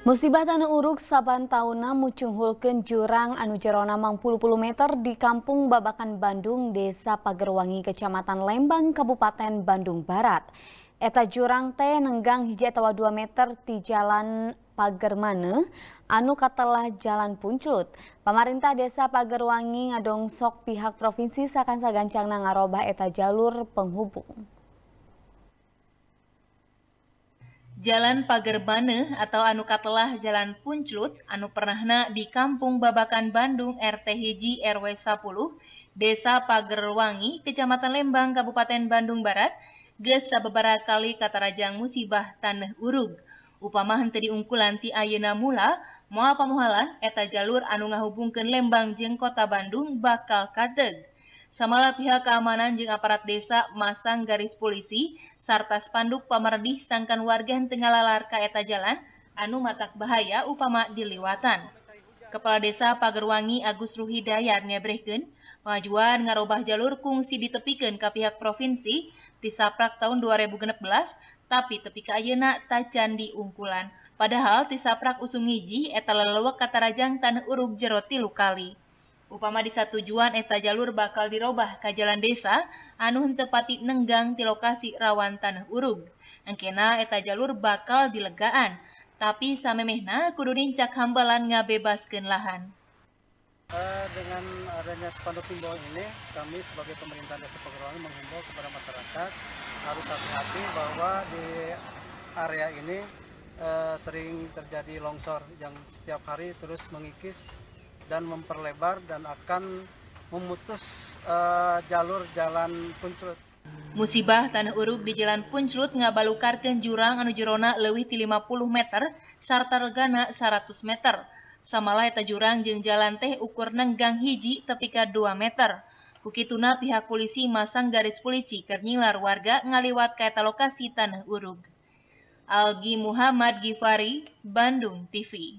Musibah Tanah Uruk saban tahunna mucunghulkeun jurang anu jerona mang puluh-puluh meter di Kampung Babakan Bandung, Desa Pagerwangi, Kecamatan Lembang, Kabupaten Bandung Barat. Eta jurang teh nenggang hiji atawa 2 meter di jalan Pagermane, anu katelah jalan puncut. Pemerintah Desa Pagerwangi ngadongsok pihak provinsi sakan sagancang nangarobah eta jalur penghubung. Jalan Pagerbane atau anu katelah Jalan Punclut anu pernahna di Kampung Babakan Bandung RT Hiji RW 10 Desa Pagerwangi Kecamatan Lembang Kabupaten Bandung Barat geus beberapa kali katarajang musibah tanah urug upama henteu diungkulan ti ayeuna mula moal pamohalan eta jalur anu ngahubungkeun Lembang jeung Kota Bandung bakal kadeg Samalah pihak keamanan jeng aparat desa masang garis polisi serta spanduk pamerdih sangkan warga yang tengah lalar ka jalan anu matak bahaya upama diliwatan. Kepala Desa Pagerwangi Agus Ruhidayat nyebrehkeun pengajuan ngarobah jalur kungsi ditepikan ke pihak provinsi tisaprak tahun 2016 tapi tepi kaya nak tajan di ungkulan. Padahal tisaprak usung ngiji eta kata katarajang tanah uruk jeroti lukali. kali. Upama di satujuan eta jalur bakal dirobah ke jalan desa anu tepati nenggang di lokasi rawan tanah urug. Engkena eta jalur bakal dilegaan, tapi samemehna kudu nincak hambalan ngabebaskeun lahan. Uh, dengan adanya spanduk himbauan ini, kami sebagai pemerintah desa Pegeruangan menghimbau kepada masyarakat harus hati-hati bahwa di area ini uh, sering terjadi longsor yang setiap hari terus mengikis dan memperlebar dan akan memutus uh, jalur jalan Puncut. Musibah tanah uruk di Jalan Punclut ngabalukarkeun jurang anu jerona leuwih 50 meter sarta regana 100 meter. Samalah eta jurang jeng jalan teh ukur nenggang hiji tepika 2 meter. Kukituna pihak polisi masang garis polisi kernyilar warga ngaliwat kaita lokasi tanah uruk. Algi Muhammad Gifari, Bandung TV.